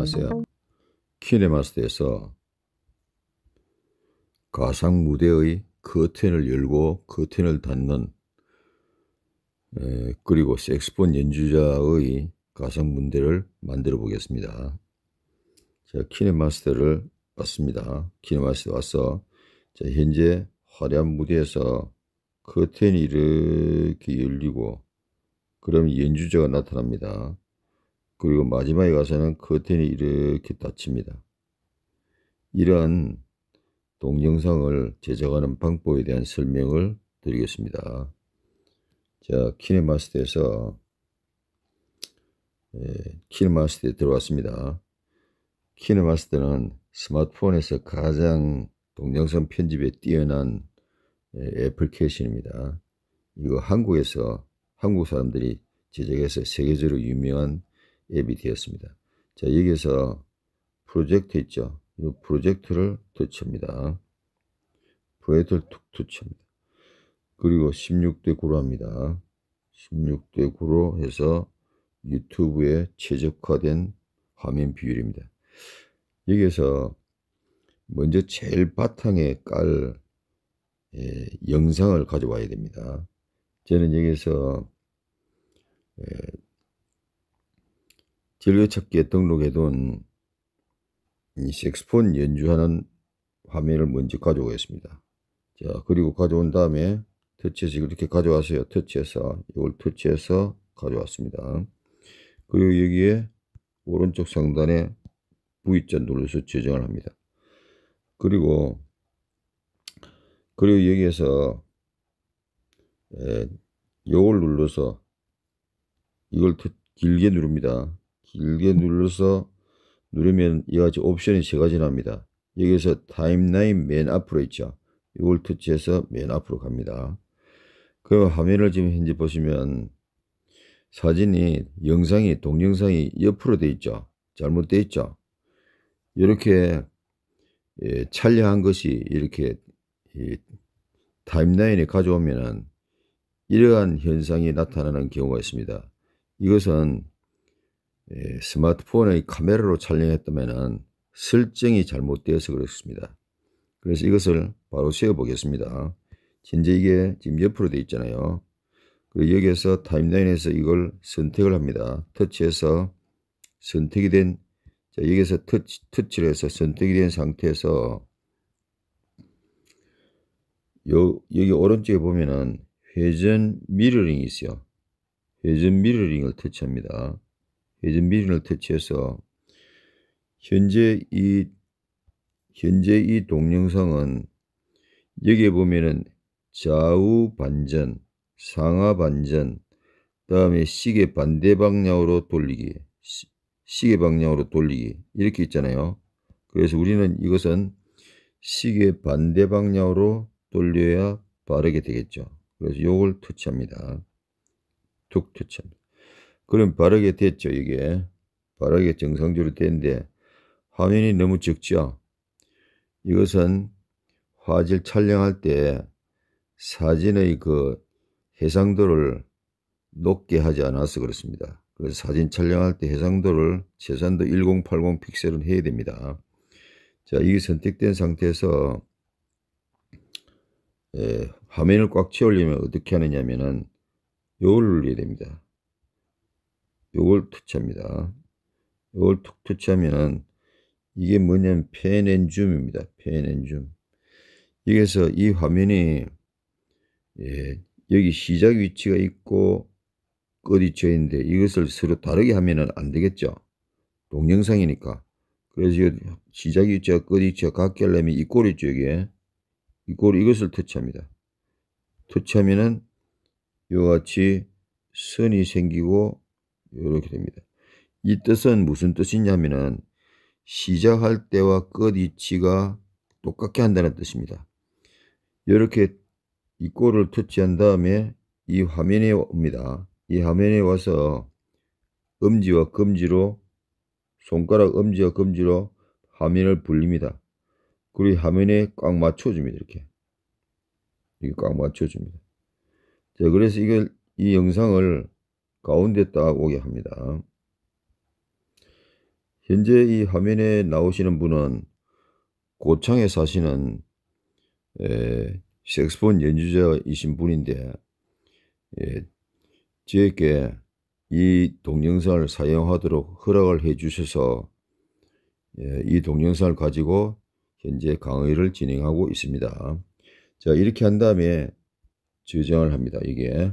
안녕하세요. 키네마스터에서 가상 무대의 커튼을 열고 커튼을 닫는 에, 그리고 섹스폰 연주자의 가상 무대를 만들어 보겠습니다. 제가 키네마스터를 왔습니다. 키네마스터 와서 현재 화려한 무대에서 커튼이 이렇게 열리고 그럼 연주자가 나타납니다. 그리고 마지막에 가서는 커튼이 이렇게 닫힙니다. 이런 동영상을 제작하는 방법에 대한 설명을 드리겠습니다. 자, 키네마스터에서 예, 키네마스터에 들어왔습니다. 키네마스터는 스마트폰에서 가장 동영상 편집에 뛰어난 예, 애플케이션입니다 이거 한국에서 한국 사람들이 제작해서 세계적으로 유명한 앱이 되었습니다. 자, 여기에서 프로젝트 있죠. 이 프로젝트를 터치합니다 프로젝트를 도입합니다. 그리고 16대 9로 합니다. 16대 9로 해서 유튜브에 최적화된 화면 비율입니다. 여기에서 먼저 제일 바탕에 깔 예, 영상을 가져와야 됩니다. 저는 여기서 예, 즐겨찾기에 등록해둔 이 색스폰 연주하는 화면을 먼저 가져오겠습니다. 자 그리고 가져온 다음에 터치해서 이렇게 가져왔어요. 터치해서 이걸 터치해서 가져왔습니다. 그리고 여기에 오른쪽 상단에 V자 눌러서 저장을 합니다. 그리고 그리고 여기에서 예, 요걸 눌러서 이걸 더 길게 누릅니다. 길게 눌러서 누르면 이 같이 옵션이 세 가지 나옵니다. 여기서 타임라인 맨 앞으로 있죠. 이걸 터치해서 맨 앞으로 갑니다. 그 화면을 지금 현재 보시면 사진이 영상이 동영상이 옆으로 돼 있죠. 잘못돼 있죠. 이렇게 예, 촬영한 것이 이렇게 예, 타임라인에 가져오면은 이러한 현상이 나타나는 경우가 있습니다. 이것은 예, 스마트폰의 카메라로 촬영했다면 설정이 잘못되어서 그렇습니다. 그래서 이것을 바로 세워보겠습니다. 현재 이게 지금 옆으로 되어 있잖아요. 그리고 여기에서 타임라인에서 이걸 선택을 합니다. 터치해서 선택이 된 자, 여기에서 터치, 터치를 해서 선택이 된 상태에서 요, 여기 오른쪽에 보면은 회전 미러링이 있어요. 회전 미러링을 터치합니다. 예전 미준을 퇴치해서 현재 이 현재 이 동영상은 여기에 보면은 좌우 반전, 상하 반전, 다음에 시계 반대 방향으로 돌리기, 시, 계 방향으로 돌리기 이렇게 있잖아요. 그래서 우리는 이것은 시계 반대 방향으로 돌려야 빠르게 되겠죠. 그래서 요걸 터치합니다. 툭 터치합니다. 그럼 바르게 됐죠, 이게. 바르게 정상적으로 됐는데 화면이 너무 적죠. 이것은 화질 촬영할 때 사진의 그 해상도를 높게 하지 않아서 그렇습니다. 그래서 사진 촬영할 때 해상도를 최소한도 1080 픽셀은 해야 됩니다. 자, 이게 선택된 상태에서 예, 화면을 꽉 채우려면 어떻게 하느냐면은 요를 눌러야 됩니다. 요걸 투치합니다. 요걸 툭 투치하면 은 이게 뭐냐면 페넨줌입니다. 페넨줌. 여기서 이 화면이 예, 여기 시작 위치가 있고 끝 위치가 있는데 이것을 서로 다르게 하면 안 되겠죠. 동영상이니까. 그래서 시작 위치와 끝 위치가 같게 하려면 이꼴 있죠. 여기에. 이 꼴, 이것을 터치합니다. 터치하면은 이와 같이 선이 생기고 이렇게 됩니다. 이 뜻은 무슨 뜻이냐면은 시작할 때와 끝 위치가 똑같게 한다는 뜻입니다. 이렇게 이꼴을 터치한 다음에 이 화면에 옵니다. 이 화면에 와서 엄지와 검지로 손가락 엄지와 검지로 화면을 불립니다. 그리고 화면에 꽉 맞춰줍니다. 이렇게. 이게 꽉 맞춰줍니다. 자, 그래서 이걸, 이 영상을 가운데 딱 오게 합니다. 현재 이 화면에 나오시는 분은 고창에 사시는 에, 스폰 연주자이신 분인데 예, 저에게 이 동영상을 사용하도록 허락을 해 주셔서 예, 이 동영상을 가지고 현재 강의를 진행하고 있습니다. 자 이렇게 한 다음에 저장을 합니다. 이게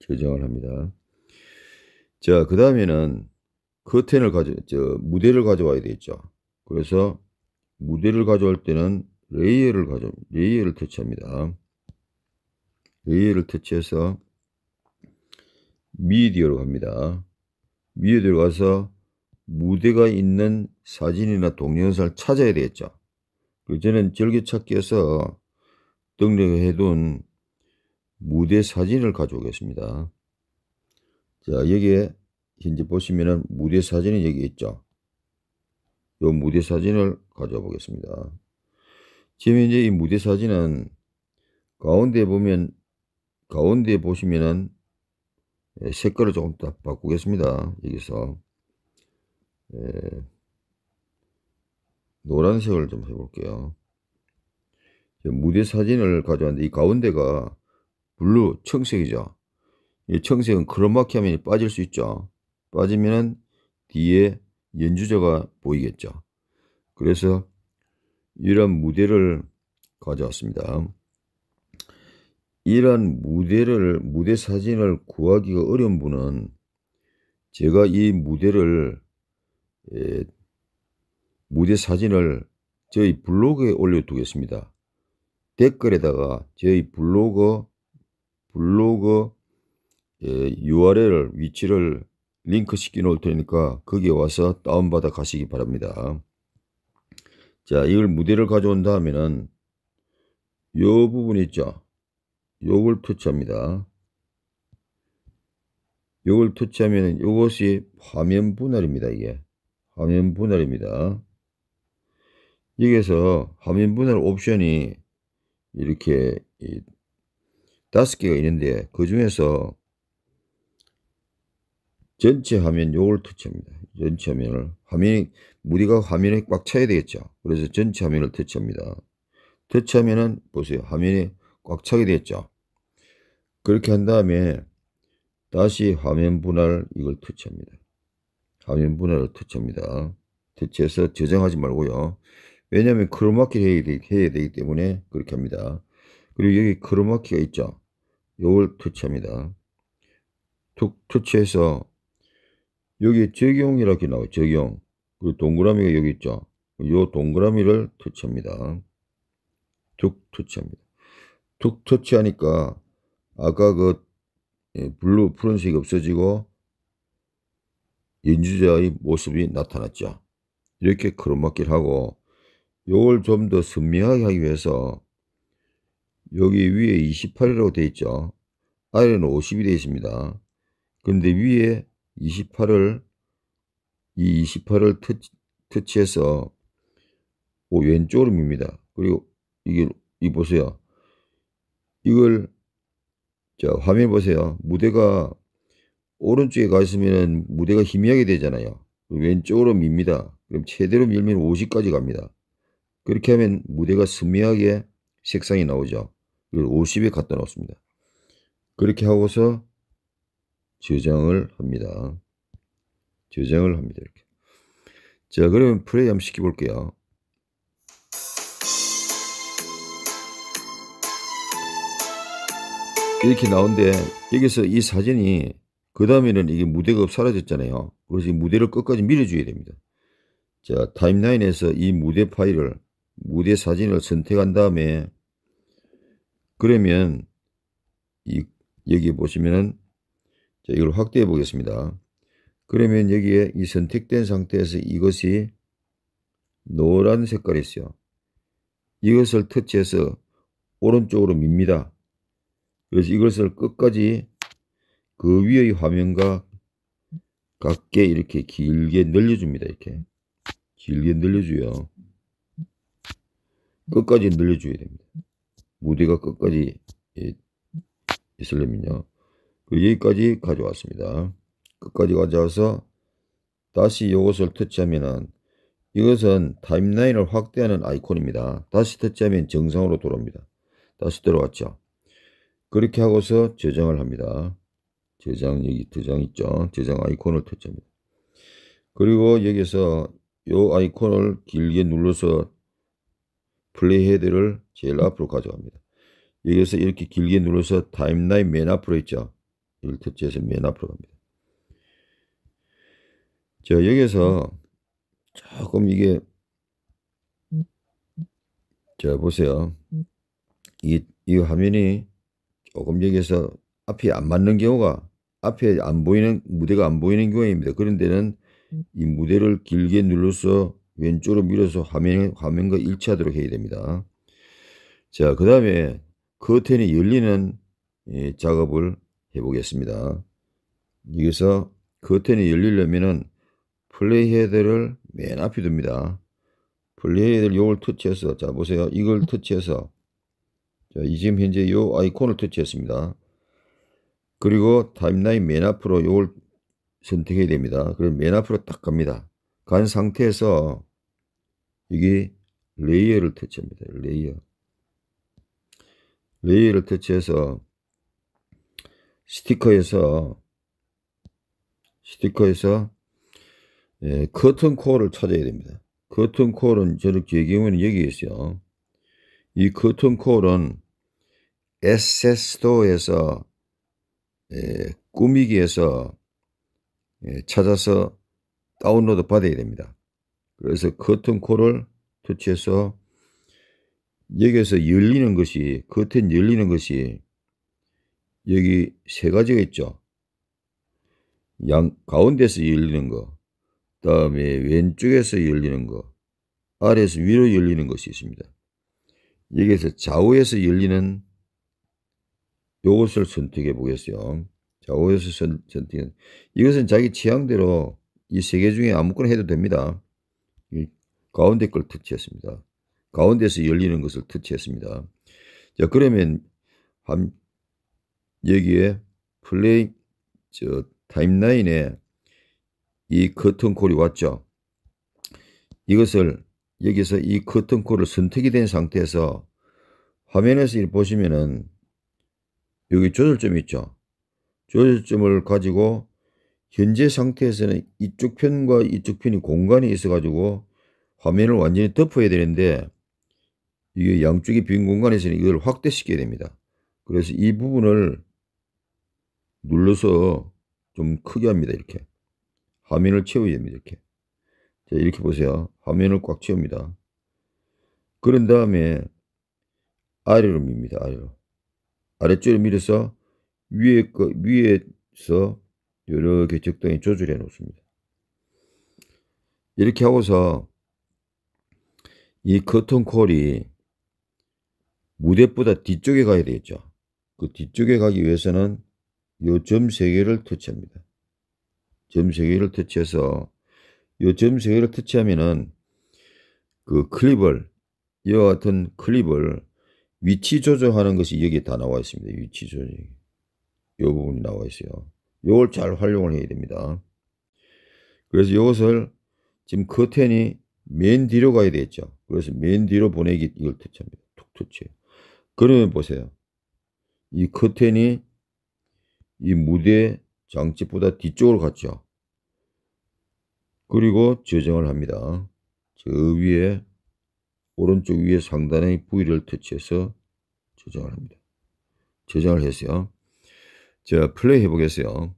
결정을 합니다. 자, 그 다음에는 커튼을 가져, 저, 무대를 가져와야 되겠죠. 그래서 무대를 가져올 때는 레이어를 가져, 레이어를 터치합니다. 레이어를 터치해서 미디어로 갑니다. 미디어로 가서 무대가 있는 사진이나 동영상을 찾아야 되겠죠. 그 전엔 즐겨찾기에서 등록해둔 무대 사진을 가져오겠습니다. 자, 여기에 현재 보시면은 무대 사진이 여기 있죠. 요 무대 사진을 가져와 보겠습니다. 지금 현재 이 무대 사진은 가운데 보면 가운데 보시면은 예, 색깔을 조금 더 바꾸겠습니다. 여기서 예, 노란색을 좀 해볼게요. 무대 사진을 가져왔는데 이 가운데가 블루, 청색이죠. 이 청색은 크로마키 화면이 빠질 수 있죠. 빠지면은 뒤에 연주자가 보이겠죠. 그래서 이런 무대를 가져왔습니다. 이런 무대를 무대 사진을 구하기가 어려운 분은 제가 이 무대를 예, 무대 사진을 저희 블로그에 올려두겠습니다. 댓글에다가 저희 블로그 블로그 예, URL 위치를 링크 시켜 놓을 테니까 거기에 와서 다운받아 가시기 바랍니다. 자 이걸 무대를 가져온 다음에는 이 부분 있죠. 요걸 터치합니다. 요걸 터치하면 이것이 화면 분할입니다. 이게 화면 분할입니다. 여기에서 화면 분할 옵션이 이렇게 다섯 개가 있는데 그 중에서 전체 화면 요걸 터치합니다. 전체 화면을 화면이 무리가 화면에 꽉 차야 되겠죠. 그래서 전체 화면을 터치합니다. 터치하면은 보세요. 화면이 꽉 차게 되겠죠. 그렇게 한 다음에 다시 화면 분할 이걸 터치합니다. 화면 분할을 터치합니다. 터치해서 저장하지 말고요. 왜냐하면 크로마키를 해야, 되기 때문에 그렇게 합니다. 그리고 여기 크로마키가 있죠. 요걸 터치합니다. 툭 터치해서 여기 적용이라 이렇게 나와요. 적용. 그리고 동그라미가 여기 있죠. 요 동그라미를 터치합니다. 툭 터치합니다. 툭 터치하니까 아까 그 예, 블루 푸른색이 없어지고 연주자의 모습이 나타났죠. 이렇게 크로마키를 하고 요걸 좀 더 선명하게 하기 위해서 여기 위에 28이라고 되어 있죠. 아래는 50이 되어 있습니다. 그런데 위에 28을 이 28을 터치, 터치해서 오, 왼쪽으로 밉니다. 그리고 이게 이 보세요. 이걸 자 화면 보세요. 무대가 오른쪽에 가 있으면 무대가 희미하게 되잖아요. 왼쪽으로 밉니다. 그럼 최대로 밀면 50까지 갑니다. 그렇게 하면 무대가 스미하게 색상이 나오죠. 이걸 예, 50에 갖다 놓습니다. 그렇게 하고서 저장을 합니다. 저장을 합니다. 이렇게. 자, 그러면 플레이 한번 시켜볼게요. 이렇게 나오는데 여기서 이 사진이 그 다음에는 이게 무대가 사라졌잖아요. 그래서 이 무대를 끝까지 밀어줘야 됩니다. 자, 타임라인에서 이 무대 파일을 무대 사진을 선택한 다음에 그러면 이, 여기 보시면은 자, 이걸 확대해 보겠습니다. 그러면 여기에 이 선택된 상태에서 이것이 노란 색깔이 있어요. 이것을 터치해서 오른쪽으로 밉니다. 그래서 이것을 끝까지 그 위의 화면과 같게 이렇게 길게 늘려줍니다. 이렇게 길게 늘려줘요. 끝까지 늘려줘야 됩니다. 무대가 끝까지 예, 있으려면요. 그 여기까지 가져왔습니다. 끝까지 가져와서 다시 이것을 터치하면은 이것은 타임라인을 확대하는 아이콘입니다. 다시 터치하면 정상으로 돌아옵니다. 다시 들어왔죠. 그렇게 하고서 저장을 합니다. 저장 여기 저장 있죠. 저장 아이콘을 터치합니다. 그리고 여기서 이 아이콘을 길게 눌러서 플레이 헤드를 제일 앞으로 가져갑니다. 여기서 이렇게 길게 눌러서 타임라인 맨 앞으로 있죠. 1터치에서 맨 앞으로 갑니다. 자, 여기서 조금 이게 자, 보세요. 이, 이 화면이 조금 여기서 앞이 안 맞는 경우가 앞에 안 보이는 무대가 안 보이는 경우입니다. 그런데는 이 무대를 길게 눌러서 왼쪽으로 밀어서 화면, 화면과 일치하도록 해야 됩니다. 자, 그 다음에 커튼이 열리는 예, 작업을 해보겠습니다. 여기서 커튼이 열리려면은 플레이헤드를 맨 앞에 둡니다. 플레이헤드를 요걸 터치해서 자 보세요. 이걸 터치해서 자, 지금 현재 요 아이콘을 터치했습니다. 그리고 타임라인 맨 앞으로 요걸 선택해야 됩니다. 그럼 맨 앞으로 딱 갑니다. 간 상태에서 이게 레이어를 퇴치합니다 레이어. 레이어를 퇴치해서 스티커에서 스티커에서 예, 커튼 코어를 찾아야 됩니다. 커튼 코어는 저렇게 경우에는 여기 있어요. 이 커튼 코어는 s 세스에서 예, 꾸미기에서 예, 찾아서 다운로드 받아야 됩니다. 그래서 커튼 콜을 터치해서 여기에서 열리는 것이 커튼 열리는 것이 여기 세 가지가 있죠. 양 가운데서 열리는 거, 다음에 왼쪽에서 열리는 거, 아래에서 위로 열리는 것이 있습니다. 여기에서 좌우에서 열리는 요것을 선택해 보겠어요. 좌우에서 선택. 이것은 자기 취향대로 이 세 개 중에 아무거나 해도 됩니다. 가운데 걸 터치했습니다. 가운데서 열리는 것을 터치했습니다. 자, 그러면 함, 여기에 플레이 저 타임라인에 이 커튼콜이 왔죠. 이것을 여기서 이 커튼콜을 선택이 된 상태에서 화면에서 보시면은 여기 조절점 이 있죠. 조절점을 가지고 현재 상태에서는 이쪽 편과 이쪽 편이 공간이 있어가지고 화면을 완전히 덮어야 되는데 이게 양쪽의 빈 공간에서는 이걸 확대시켜야 됩니다. 그래서 이 부분을 눌러서 좀 크게 합니다. 이렇게 화면을 채워야 됩니다. 이렇게 자 이렇게 보세요. 화면을 꽉 채웁니다. 그런 다음에 아래로 밉니다. 아래로 아래쪽으로 밀어서 위에 거, 위에서 이렇게 적당히 조절해 놓습니다. 이렇게 하고서 이 커튼콜이 무대보다 뒤쪽에 가야 되겠죠. 그 뒤쪽에 가기 위해서는 요 점 세 개를 터치합니다. 점 세 개를 터치해서 요 점 세 개를 터치하면은 그 클립을 이와 같은 클립을 위치 조정하는 것이 여기에 다 나와 있습니다. 위치 조정. 이요 부분이 나와 있어요. 요걸 잘 활용을 해야 됩니다. 그래서 이것을 지금 커튼이 맨 뒤로 가야 되겠죠. 그래서 맨 뒤로 보내기 이걸 터치합니다. 툭 터치해요. 그러면 보세요. 이 커튼이 이 무대 장치보다 뒤쪽으로 갔죠. 그리고 저장을 합니다. 저 위에 오른쪽 위에 상단의 부위를 터치해서 저장을 합니다. 저장을 했어요. 자, 플레이 해보겠어요.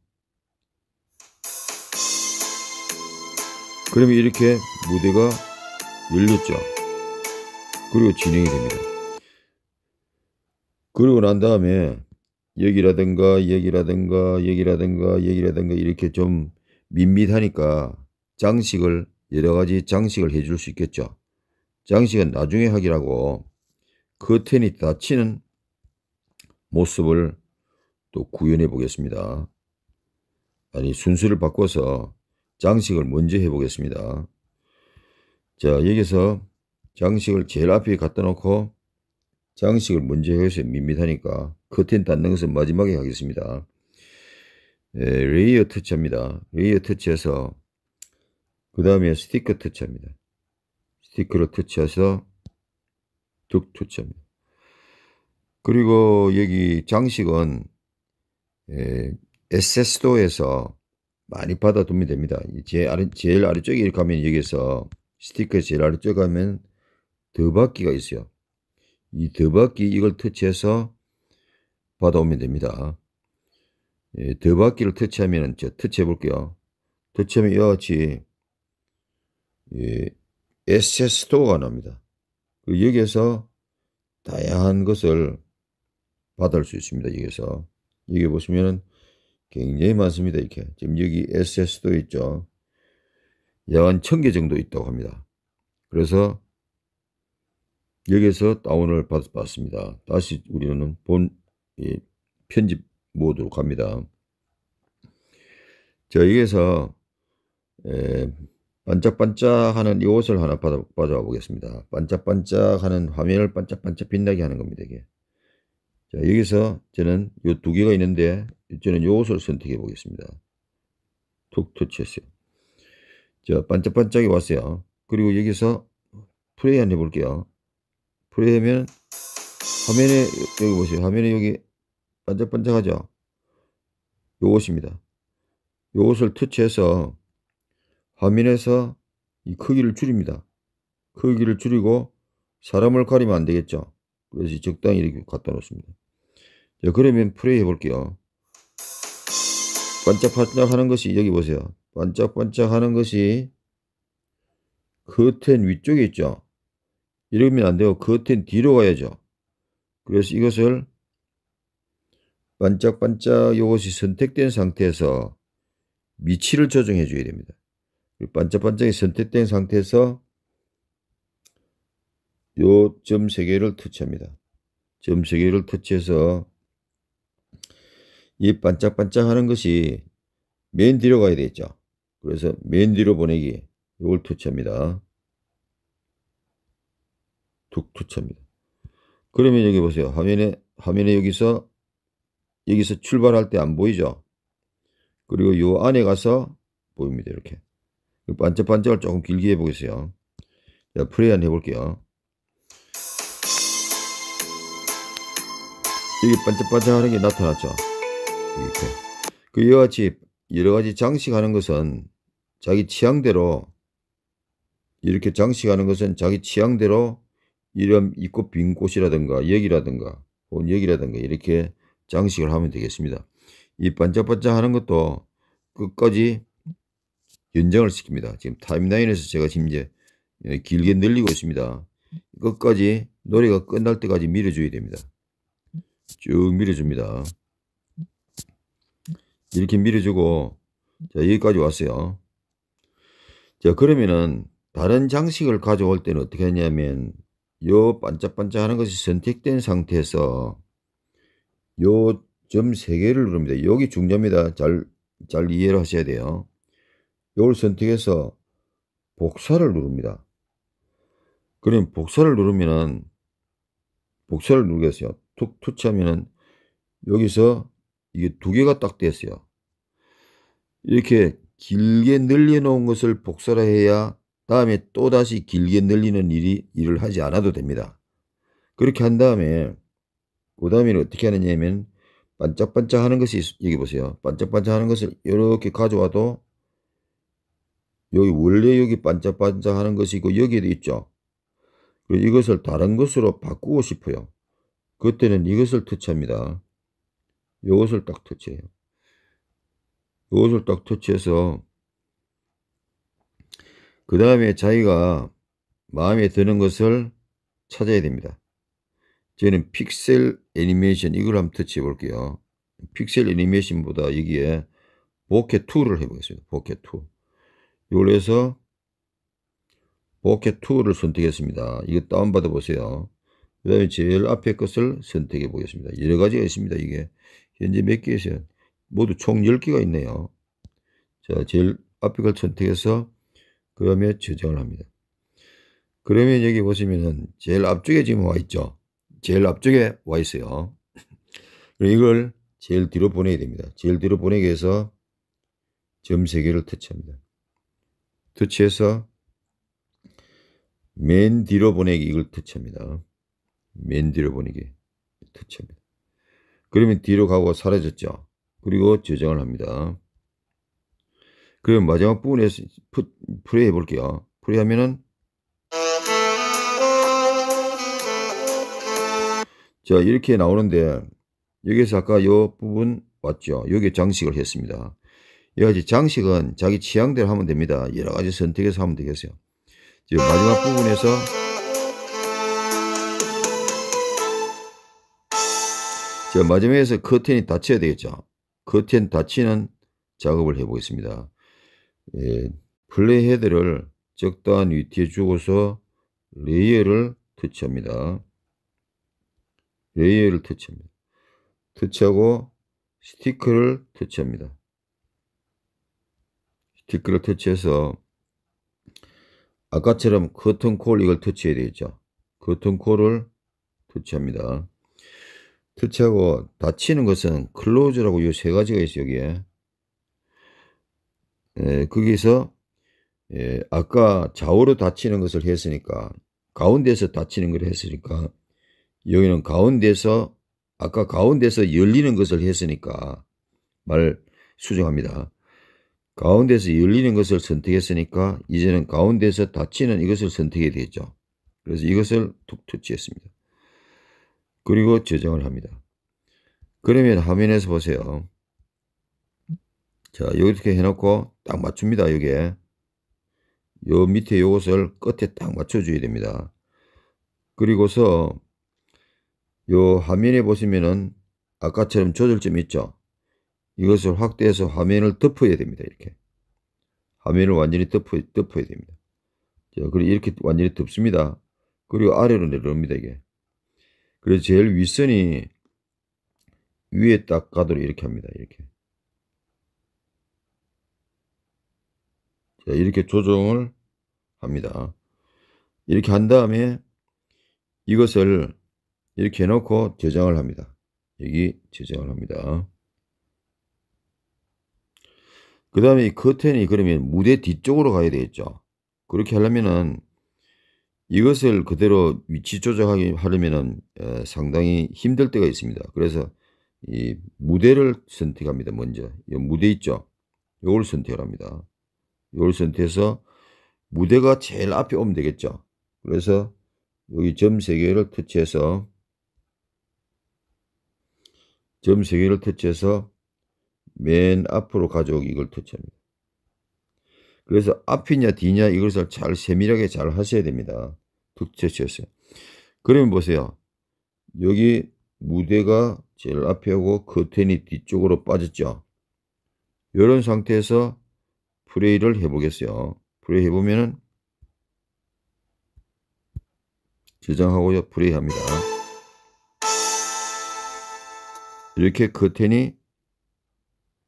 그러면 이렇게 무대가 열렸죠. 그리고 진행이 됩니다. 그리고 난 다음에 여기라든가 여기라든가 여기라든가 여기라든가 이렇게 좀 밋밋하니까 장식을 여러 가지 장식을 해줄 수 있겠죠. 장식은 나중에 하기라고 커튼이 그 닫히는 모습을 또 구현해 보겠습니다. 아니 순서를 바꿔서 장식을 먼저 해 보겠습니다. 자 여기서 장식을 제일 앞에 갖다 놓고 장식을 먼저 해서 밋밋하니까 커튼 닫는 것은 마지막에 하겠습니다. 예, 레이어 터치합니다. 레이어 터치해서 그 다음에 스티커 터치합니다. 스티커를 터치해서 툭 터치합니다. 그리고 여기 장식은 예, 에, 세스도에서 많이 받아 두면 됩니다. 제일, 아래, 제일 아래쪽에 이렇게 가면 여기서 스티커 제일 아래쪽 가면 더받기가 있어요. 이 더받기 이걸 터치해서 받아오면 됩니다. 예, 더받기를 터치하면 저 터치해 볼게요. 터치하면 이와 같이 예, SS 스토가 나옵니다. 그 여기에서 다양한 것을 받을 수 있습니다. 여기서 여기 보시면은 굉장히 많습니다. 이렇게. 지금 여기 SS도 있죠. 약한 0개 정도 있다고 합니다. 그래서 여기서 에 다운을 받, 았습니다 다시 우리는 본 예, 편집 모드로 갑니다. 자, 여기서 에 에, 반짝반짝하는 이 옷을 하나 받아, 받아 보겠습니다. 반짝반짝하는 화면을 반짝반짝 빛나게 하는 겁니다. 이게. 자, 여기서 저는 이 두 개가 있는데 저는 이것을 선택해 보겠습니다. 툭 터치했어요. 자, 반짝반짝이 왔어요. 그리고 여기서 플레이 한번 해볼게요. 플레이 하면 화면에 여기 보세요. 화면에 여기 반짝반짝하죠? 요것입니다. 요것을 터치해서 화면에서 이 크기를 줄입니다. 크기를 줄이고 사람을 가리면 안 되겠죠. 그래서 적당히 이렇게 갖다 놓습니다. 자, 그러면 플레이 해볼게요. 반짝반짝 하는 것이 여기 보세요. 반짝반짝 하는 것이 커튼 위쪽에 있죠. 이러면 안 되고 커튼 뒤로 가야죠. 그래서 이것을 반짝반짝 이것이 선택된 상태에서 위치를 조정해 줘야 됩니다. 반짝반짝이 선택된 상태에서 요 점 세 개를 터치합니다. 점 세 개를 터치해서 이 반짝반짝하는 것이 맨 뒤로 가야 되겠죠. 그래서 맨 뒤로 보내기 이걸 투처입니다. 툭 투처입니다. 그러면 여기 보세요. 화면에 화면에 여기서 여기서 출발할 때 안 보이죠. 그리고 요 안에 가서 보입니다. 이렇게 반짝반짝을 조금 길게 해보겠어요. 자, 플레이 한 해볼게요. 여기 반짝반짝하는 게 나타났죠. 이렇게. 그 이와 같이 여러 가지 장식하는 것은 자기 취향대로 이렇게 장식하는 것은 자기 취향대로 이름 입고빈 곳이라든가 여기라든가 혹은 여기라든가 이렇게 장식을 하면 되겠습니다. 이 반짝반짝 하는 것도 끝까지 연장을 시킵니다. 지금 타임라인에서 제가 지금 이제 예, 길게 늘리고 있습니다. 끝까지 노래가 끝날 때까지 밀어줘야 됩니다. 쭉 밀어줍니다. 이렇게 밀어주고 자, 여기까지 왔어요. 자, 그러면은 다른 장식을 가져올 때는 어떻게 하냐면 요 반짝반짝하는 것이 선택된 상태에서 요점 세 개를 누릅니다 여기 중점이다 잘, 잘 이해를 하셔야 돼요. 요걸 선택해서 복사를 누릅니다. 그럼 복사를 누르면은 복사를 누르겠어요. 툭 터치하면은 여기서 이게 두 개가 딱 됐어요. 이렇게 길게 늘려놓은 것을 복사를 해야 다음에 또다시 길게 늘리는 일이 일을 하지 않아도 됩니다. 그렇게 한 다음에 그 다음에는 어떻게 하느냐면 반짝반짝 하는 것이 여기 보세요. 반짝반짝 하는 것을 이렇게 가져와도 여기 원래 여기 반짝반짝 하는 것이 있고 여기에도 있죠. 이것을 다른 것으로 바꾸고 싶어요. 그때는 이것을 터치합니다. 이것을 딱 터치해요. 이것을 딱 터치해서 그 다음에 자기가 마음에 드는 것을 찾아야 됩니다. 저는 픽셀 애니메이션 이걸 한번 터치해 볼게요. 픽셀 애니메이션보다 여기에 보케 2를 해보겠습니다. 보케 2. 이걸 해서 보케 2를 선택했습니다. 이거 다운받아 보세요. 그 다음에 제일 앞에 것을 선택해 보겠습니다. 여러 가지가 있습니다. 이게 현재 몇 개에서 모두 총 10개가 있네요. 자, 제일 앞에 걸 선택해서 그 다음에 저장을 합니다. 그러면 여기 보시면은 제일 앞쪽에 지금 와 있죠. 제일 앞쪽에 와 있어요. 이걸 제일 뒤로 보내야 됩니다. 제일 뒤로 보내기 위해서 점 3개를 터치합니다. 터치해서 맨 뒤로 보내기 이걸 터치합니다. 맨 뒤로 보내기 터치합니다. 그러면 뒤로 가고 사라졌죠. 그리고 저장을 합니다. 그럼 마지막 부분에 서프레이 해볼게요. 프레이 하면은 자 이렇게 나오는데 여기서 아까 요 부분 왔죠. 여기 장식을 했습니다. 여기까지 장식은 자기 취향대로 하면 됩니다. 여러 가지 선택해서 하면 되겠어요. 지금 마지막 부분에서 자, 마지막에서 커튼이 닫혀야 되겠죠. 커튼 닫히는 작업을 해보겠습니다. 예, 플레이 헤드를 적당한 위치에 주고서 레이어를 터치합니다. 레이어를 터치합니다. 터치하고 스티커를 터치합니다. 스티커를 터치해서 아까처럼 커튼콜 이걸 터치해야 되겠죠. 커튼콜을 터치합니다. 터치하고 닫히는 것은 클로즈라고 이 세 가지가 있어요 여기에 예, 거기서 예, 아까 좌우로 닫히는 것을 했으니까 가운데서 닫히는 걸 했으니까 여기는 가운데서 아까 가운데서 열리는 것을 했으니까 말 수정합니다. 가운데서 열리는 것을 선택했으니까 이제는 가운데서 닫히는 이것을 선택해야 되겠죠. 그래서 이것을 툭 터치했습니다. 그리고 저장을 합니다. 그러면 화면에서 보세요. 자, 이렇게 해놓고 딱 맞춥니다. 여기에. 요 밑에 요것을 끝에 딱 맞춰줘야 됩니다. 그리고서 요 화면에 보시면은 아까처럼 조절점 있죠. 이것을 확대해서 화면을 덮어야 됩니다. 이렇게. 화면을 완전히 덮어, 덮어야 됩니다. 자, 그리고 이렇게 완전히 덮습니다. 그리고 아래로 내려옵니다. 이게. 그래서 제일 윗선이 위에 딱 가도록 이렇게 합니다. 이렇게. 자, 이렇게 조정을 합니다. 이렇게 한 다음에 이것을 이렇게 해놓고 저장을 합니다. 여기 저장을 합니다. 그 다음에 이 커튼이 그러면 무대 뒤쪽으로 가야 되겠죠. 그렇게 하려면은 이것을 그대로 위치 조정하려면 어, 상당히 힘들 때가 있습니다. 그래서 이 무대를 선택합니다. 먼저 이 무대 있죠. 요걸 선택을 합니다. 요걸 선택해서 무대가 제일 앞에 오면 되겠죠. 그래서 여기 점 3개를 터치해서 점 3개를 터치해서 맨 앞으로 가져오기 이걸 터치합니다. 그래서 앞이냐 뒤냐 이것을 잘 세밀하게 잘 하셔야 됩니다. 북제치였어요. 그러면 보세요. 여기 무대가 제일 앞에 오고 커튼이 뒤쪽으로 빠졌죠. 이런 상태에서 플레이를 해보겠어요. 플레이 해보면은 저장하고요. 플레이 합니다. 이렇게 커튼이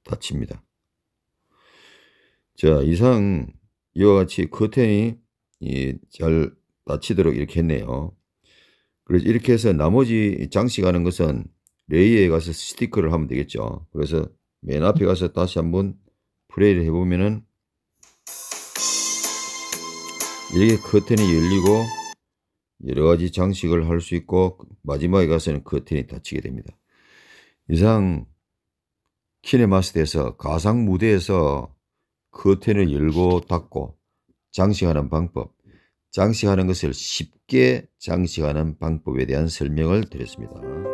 닫힙니다. 자, 이상 이와 같이 커튼이 잘 다치도록 이렇게 했네요. 그래서 이렇게 해서 나머지 장식하는 것은 레이에 가서 스티커를 하면 되겠죠. 그래서 맨 앞에 가서 다시 한번 플레이를 해보면은 이렇게 커튼이 열리고 여러가지 장식을 할 수 있고 마지막에 가서는 커튼이 닫히게 됩니다. 이상 키네마스터에서 가상 무대에서 커튼을 열고 닫고 장식하는 방법 장식하는 것을 쉽게 장식하는 방법에 대한 설명을 드렸습니다.